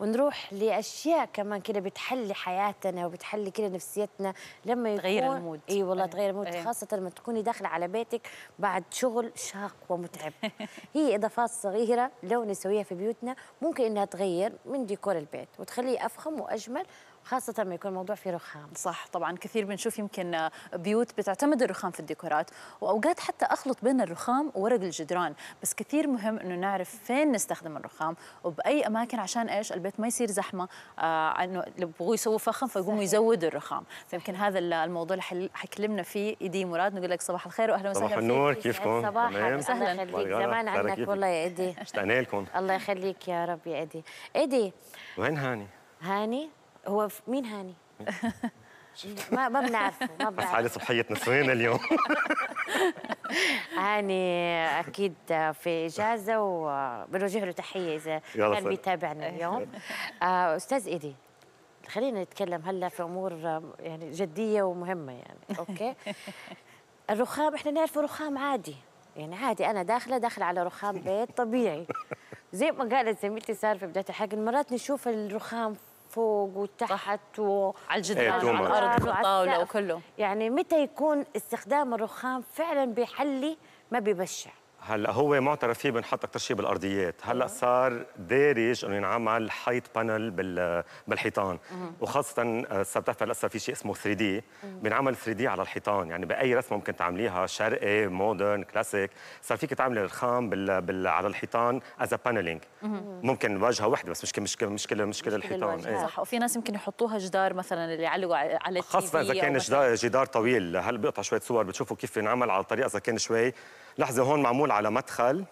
ونروح لاشياء كمان كده بتحلي حياتنا وبتحلي كده نفسيتنا لما يكون تغير المود اي والله أيه. تغير المود أيه. خاصه لما تكوني داخله على بيتك بعد شغل شاق ومتعب هي اضافات صغيره لو نسويها في بيوتنا ممكن انها تغير من ديكور البيت وتخليه افخم واجمل خاصة لما يكون الموضوع فيه رخام صح طبعا كثير بنشوف يمكن بيوت بتعتمد الرخام في الديكورات وأوقات حتى أخلط بين الرخام وورق الجدران بس كثير مهم أنه نعرف فين نستخدم الرخام وبأي أماكن عشان إيش البيت ما يصير زحمة آه أنه يبغوا بغوا يسووا فخم فيقوموا يزودوا الرخام فيمكن هذا الموضوع اللي حكلمنا فيه إيدي مراد نقول لك صباح الخير وأهلا وسهلا صباح النور كيفكم؟ صباح وسهلا طيب، زمان عنك والله يا إيدي اشتقنا لكم الله يخليك يا رب يا إيدي إيدي وين هاني؟ هاني هو مين هاني؟ ما ما بنعرفه ما بنعرفه حالي صبحيه سوينا اليوم هاني اكيد في اجازه وبنوجه له تحيه اذا كان بيتابعنا اليوم آه، استاذ ايدي خلينا نتكلم هلا في امور آه، يعني جديه ومهمه يعني اوكي الرخام احنا نعرفه رخام عادي يعني عادي انا داخله داخله على رخام بيت طبيعي زي ما قالت زميلتي سارة في بدايه الحلقه مرات نشوف الرخام فوق وتحت و... على الجدران أيوة آه، وعلى الارض الطاوله وكله يعني متى يكون استخدام الرخام فعلا بيحلي ما ببشع هلا هو معترف فيه بنحط اكثر شيء بالارضيات، هلا آه. صار دارج انه ينعمل حيط بانل بال بالحيطان وخاصه آه، صار بتعرف هلا صار في شيء اسمه 3 دي بينعمل 3 دي على الحيطان يعني باي رسمه ممكن تعمليها شرقي مودرن كلاسيك صار فيك تعملي الرخام بال... بال... على الحيطان از بانلينج ممكن واجهه وحده بس مشكله مشكله مشكله مشكله الحيطان ايه. صح وفي ناس يمكن يحطوها جدار مثلا اللي يعلقوا على خاصه اذا كان جدار, طويل هل بيقطع شويه صور بتشوفوا كيف ينعمل على الطريقه اذا كان شوي لحظه هون معمول على مدخل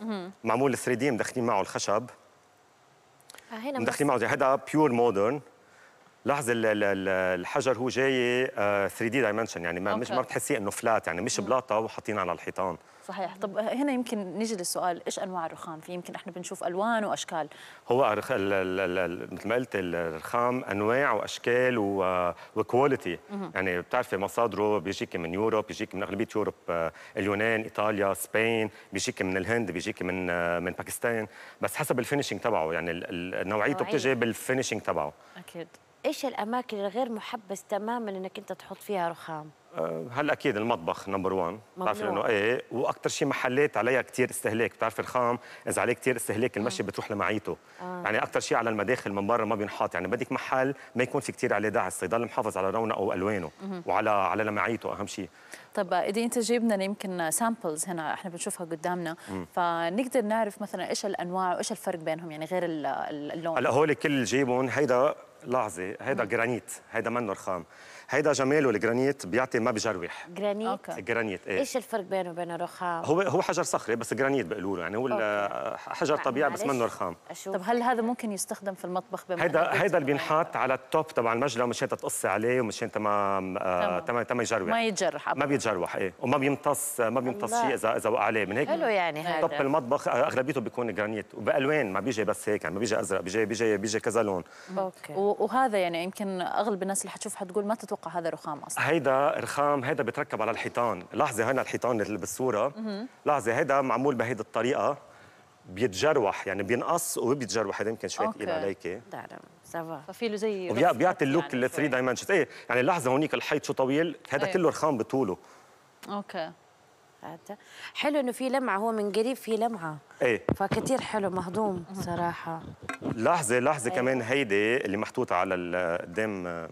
معمول 3 دي مدخلين معه الخشب آه، مدخلين معه هذا بيور مودرن لاحظ الحجر هو جاي 3 دي دايمنشن يعني ما مش ما بتحسيه انه فلات يعني مش بلاطه وحاطين على الحيطان صحيح طب آه، هنا يمكن نجي للسؤال ايش انواع الرخام في يمكن احنا بنشوف الوان واشكال هو مثل ما قلت الرخام انواع واشكال وكواليتي يعني بتعرفي مصادره بيجيك من يوروب بيجيك من اغلبيه يوروب آه، اليونان ايطاليا سبين بيجيك من الهند بيجيك من آه، من باكستان بس حسب الفينشينج تبعه يعني نوعيته بتجي بالفينشينج تبعه اكيد ايش الاماكن الغير محبس تماما انك انت تحط فيها رخام أه، هلا اكيد المطبخ نمبر 1 بتعرفي انه ايه واكثر شيء محلات عليها كثير استهلاك بتعرفي الخام اذا عليه كثير استهلاك آه. المشي بتروح لمعيته آه. يعني اكثر شيء على المداخل من برا ما بينحط يعني بدك محل ما يكون في كثير عليه دعس يضل محافظ على رونقه والوانه مم. وعلى على لمعيته اهم شيء طب اذا انت جبنا يمكن سامبلز هنا احنا بنشوفها قدامنا مم. فنقدر نعرف مثلا ايش الانواع وايش الفرق بينهم يعني غير اللون هلا هول كل جيبهم هيدا لحظه هذا جرانيت هذا منه رخام هيدا جماله الجرانيت بيعطي ما بجروح جرانيت أوكي. الجرانيت ايه ايش الفرق بينه وبين الرخام هو هو حجر صخري بس جرانيت بيقولوا له يعني هو حجر طبيعي يعني بس منه رخام أشوف. طب هل هذا ممكن يستخدم في المطبخ هيدا هيدا اللي بينحط على التوب تبع المجلى مشان تقص عليه ومشان تمام تما تما يجروح ما يتجرح ما بيتجرح ايه وما بيمتص ما بيمتص شيء اذا اذا وقع عليه من هيك حلو يعني هذا طب المطبخ اغلبيته بيكون جرانيت وبالوان ما بيجي بس هيك يعني ما بيجي ازرق بيجي بيجي بيجي كذا لون اوكي وهذا يعني يمكن اغلب الناس اللي حتشوف حتقول ما تتوقع اتوقع هذا رخام اصلا هيدا رخام هيدا بتركب على الحيطان لاحظي هنا الحيطان اللي بالصوره لاحظي هيدا معمول بهيدي الطريقه بيتجروح يعني بينقص وبيتجروح هذا يمكن شوي ثقيل عليك لا لا سافا ففي له زي بيعطي يعني اللوك يعني الثري دايمنشنز ايه يعني لحظه هونيك الحيط شو طويل هذا أيه. كله رخام بطوله اوكي هذا حلو انه في لمعه هو من قريب في لمعه ايه فكثير حلو مهضوم صراحه لحظه لحظه أيه. كمان هيدي اللي محطوطه على قدام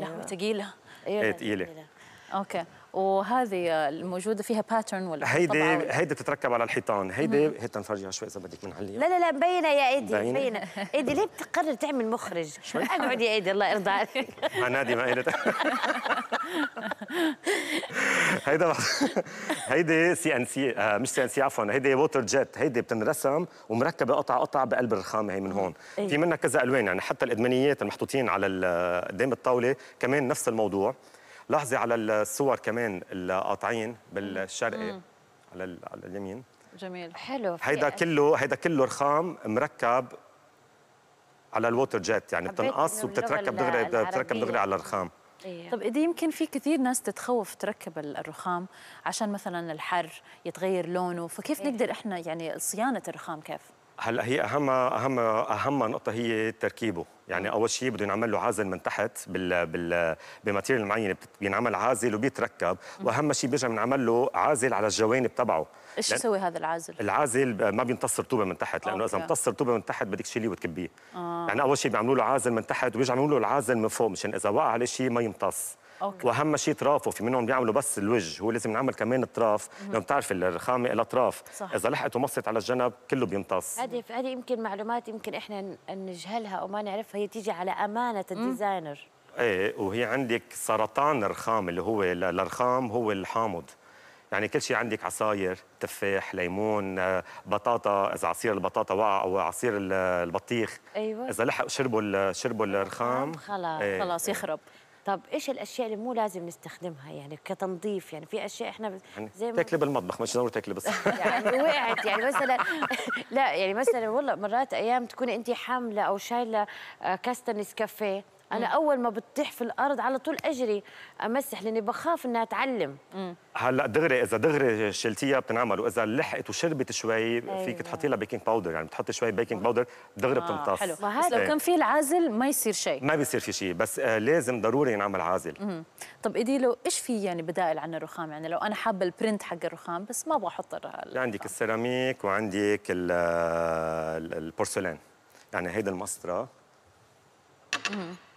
لحمه أيوة. ثقيله ايه ثقيله إيه، اوكي وهذه الموجوده فيها باترن ولا هيدي هيدي بتتركب على الحيطان هيدي هيدي نفرجيها شوي اذا بدك من عليها لا لا لا مبينه يا ايدي مبينه ايدي ليه بتقرر تعمل مخرج اقعد يا ايدي الله يرضى عليك نادي ما قلت هيدا هيدي سي ان سي آه، مش سي ان سي عفوا هيدي ووتر جيت هيدي بتنرسم ومركبه قطعه قطعه بقلب الرخامه هي من هون أيه. في منها كذا الوان يعني حتى الادمانيات المحطوطين على قدام الطاوله كمان نفس الموضوع لاحظي على الصور كمان القاطعين بالشرقي على على اليمين جميل حلو هيدا كله هيدا كله رخام مركب على الووتر جيت يعني بتنقص وبتتركب دغري بتتركب دغري على الرخام إيه. طب إذا يمكن في كثير ناس تتخوف تركب الرخام عشان مثلا الحر يتغير لونه فكيف إيه. نقدر إحنا يعني صيانة الرخام كيف؟ هلا هي اهم اهم اهم نقطه هي تركيبه يعني اول شيء بده ينعمل له عازل من تحت بال بال بماتيريال معينه بينعمل عازل وبيتركب واهم شيء بيرجع بنعمل له عازل على الجوانب تبعه ايش يسوي هذا العازل؟ العازل ما بيمتص رطوبه من تحت لانه اذا امتص رطوبه من تحت بدك تشيليه وتكبيه آه. يعني اول شيء بيعملوا له عازل من تحت وبيرجعوا بيعملوا له العازل من فوق مشان اذا وقع عليه شيء ما يمتص أوكي. واهم شيء اطرافه في منهم بيعملوا بس الوجه هو لازم نعمل كمان اطراف لانه بتعرف الرخامه لها اطراف اذا لحقت ومصت على الجنب كله بيمتص هذه هذه يمكن معلومات يمكن احنا نجهلها او ما نعرفها هي تيجي على امانه الديزاينر ايه وهي عندك سرطان الرخام اللي هو الرخام هو الحامض يعني كل شيء عندك عصاير تفاح ليمون آه، بطاطا اذا عصير البطاطا وقع او عصير البطيخ ايوه اذا لحق شربوا شربوا الرخام إيه، خلاص ايه خلاص يخرب طب ايش الاشياء اللي مو لازم نستخدمها يعني كتنظيف يعني في اشياء احنا يعني زي ما تاكلي بالمطبخ مش ضروري تاكلي بس يعني وقعت يعني مثلا لا يعني مثلا والله مرات ايام تكوني انت حامله او شايله آه، كاسه نسكافيه انا اول ما بتطيح في الارض على طول اجري امسح لاني بخاف انها تعلم هلا دغري اذا دغري شلتيها بتنعمل واذا لحقت وشربت شوي فيك أيوة. تحطي لها بيكنج باودر يعني بتحطي شوي بيكنج باودر دغري آه بتمتص حلو بس لو كان في العازل ما يصير شيء ما بيصير في شيء بس آه لازم ضروري ينعمل عازل مم. طب لو ايش في يعني بدائل عن الرخام يعني لو انا حابه البرنت حق الرخام بس ما ابغى احط عندك السيراميك وعندك آه، البورسلين يعني هيدا المسطره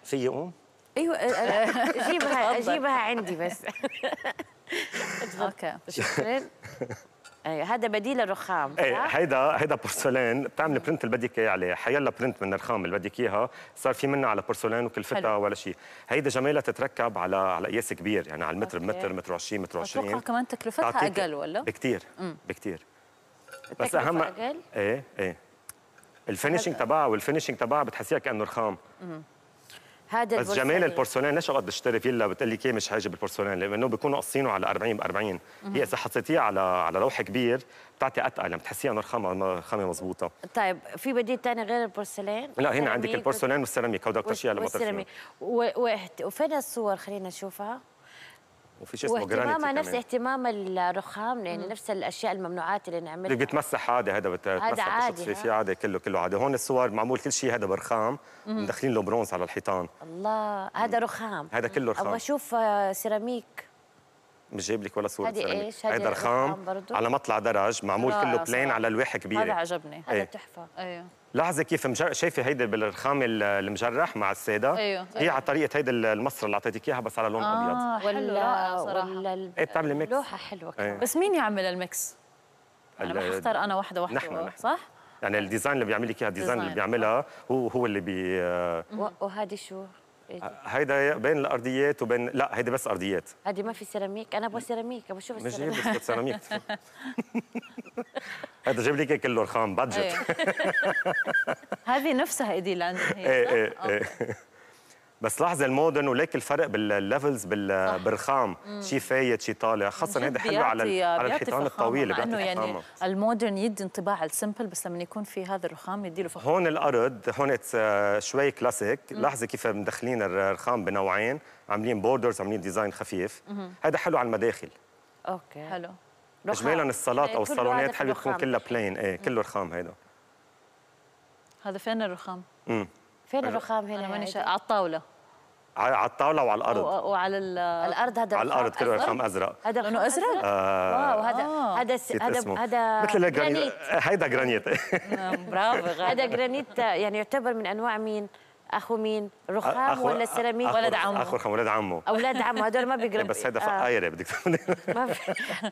في اقوم؟ ايوه آه، آه، اجيبها اجيبها عندي بس اوكي شكرا أيوة، هذا بديل الرخام ايه هيدا هيدا بورسلين بتعمل برنت اللي بدك اياه عليه حيلا برنت من الرخام اللي بدك اياها صار في منها على بورسلين وكلفتها ولا شيء هيدا جمالها تتركب على على قياس كبير يعني على المتر أوكي. بمتر متر 20 متر 20 اتوقع كمان تكلفتها اقل ولا بكثير بكثير بس اهم اقل ايه ايه الفينشنج تبعها والفينشنج تبعها بتحسيها كانه رخام مم. هذا بس جمال البورسلين ليش اقعد تشتري فيلا بتقول لك مش حاجب البورسلان لانه بيكونوا قصينه على 40 ب 40 هي اذا حطيتيها على على لوح كبير بتعطي اتقل يعني بتحسيها انه الخامه رخامه مضبوطه طيب في بديل ثاني غير البورسلين؟ لا هنا عندك البورسلين والسيراميك اكثر شيء لما والسيراميك وفين الصور خلينا نشوفها وفي شيء اسمه جرانيتي كمان نفس اهتمام الرخام يعني مم. نفس الاشياء الممنوعات اللي نعملها اللي بتمسح عادي هذا بتمسح في عادي كله كله عادي هون الصور معمول كل شيء هذا برخام مدخلين له برونز على الحيطان الله هذا رخام هذا كله رخام ابغى اشوف آه، سيراميك مش جايب لك ولا صوره هذه ايش؟ هذا رخام على مطلع درج معمول كله بلين على لوحه كبيره هذا عجبني هذا إيه. تحفه ايوه لاحظي كيف مجر... شايفه هيدا بالرخام المجرح مع الساده أيوه. هي أيوه. على طريقه هيدا المصر اللي اعطيتك اياها بس على لون آه ابيض ولا صراحه ولا ايه بتعملي ميكس لوحه حلوه أيوه. بس مين يعمل الميكس؟ انا بختار انا وحده وحده نحن, نحن. صح؟ يعني الديزاين اللي بيعمل لك اياها الديزاين اللي بيعملها آه. هو هو اللي بي وهذه شو؟ إيه هيدا بين الارضيات وبين لا هيدي بس ارضيات هيدي ما في سيراميك انا ابغى سيراميك ابغى اشوف السيراميك مش جايب سيراميك هذا جايب لك كله رخام بادجت هذه نفسها ايدي لاند ايه ايه بس لحظه المودرن وليك الفرق بالليفلز بالرخام شيء فايت شيء طالع خاصه هذا حلو على على الحيطان الطويله بيعطي انه يعني المودرن يدي انطباع السمبل بس لما يكون في هذا الرخام يدي له فخامه هون الارض هون اتس آه، شوي كلاسيك لحظه كيف مدخلين الرخام بنوعين عاملين بوردرز عاملين ديزاين خفيف هذا حلو على المداخل اوكي حلو اجمالا الصالات او يعني الصالونات حلو تكون كلها بلين ايه كله رخام هيدا هذا فين الرخام؟ امم فين أيوة. الرخام هنا؟ على الطاوله على الطاوله وعلى الارض وعلى الارض هذا على الارض كله رخام ازرق هذا لونه ازرق آه واو هذا آه. هذا هذا هذا مثل الجرانيت هيدا جرانيت نعم، برافو هذا جرانيت يعني يعتبر من انواع مين؟ اخو مين؟ رخام أخو ولا سيراميك؟ ولد عمه اخو رخام ولد عمه اولاد عمه هذول ما بيقربوا بس هذا آه. فقايره بدك تقولي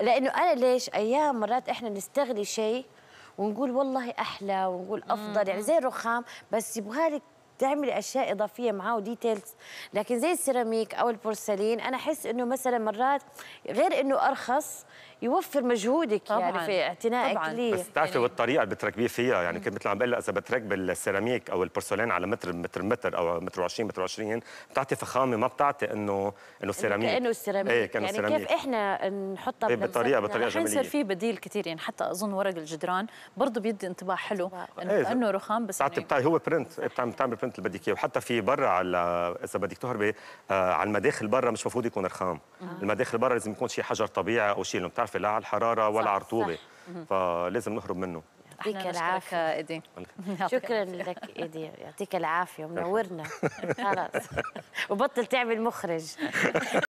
لانه انا ليش ايام مرات احنا نستغلي شيء ونقول والله احلى ونقول افضل يعني زي الرخام بس يبغى لك بتعمل اشياء اضافيه معاه وديتيلز لكن زي السيراميك او البورسلين انا احس انه مثلا مرات غير انه ارخص يوفر مجهودك يعني طبعاً. يعني في اعتنائك ليه بس بتعرفي يعني... والطريقه اللي بتركبيه فيها يعني كنت مثل عم بقول اذا بتركب السيراميك او البورسلين على متر متر متر او متر و20 متر و20 بتعطي فخامه ما بتعطي انه انه سيراميك كانه السيراميك ايه كأنه يعني سيراميك. كيف احنا نحطها ايه بطريقه يعني بطريقه جميله يصير في بديل كثير يعني حتى اظن ورق الجدران برضه بيدي انطباع حلو انه ايه كانه رخام بس بتعطي بتعطي هو برنت إيه، بتعمل برنت اللي بدك اياه وحتى في برا على اذا بدك تهربي آه، على المداخل برا مش المفروض يكون رخام آه. المداخل برا لازم يكون شيء حجر طبيعي او شيء بتعرف عارفه لا على الحراره ولا على الرطوبه فلازم نهرب منه يعطيك العافية إيدي شكرا لك إيدي يعطيك العافية منورنا خلاص وبطل تعمل مخرج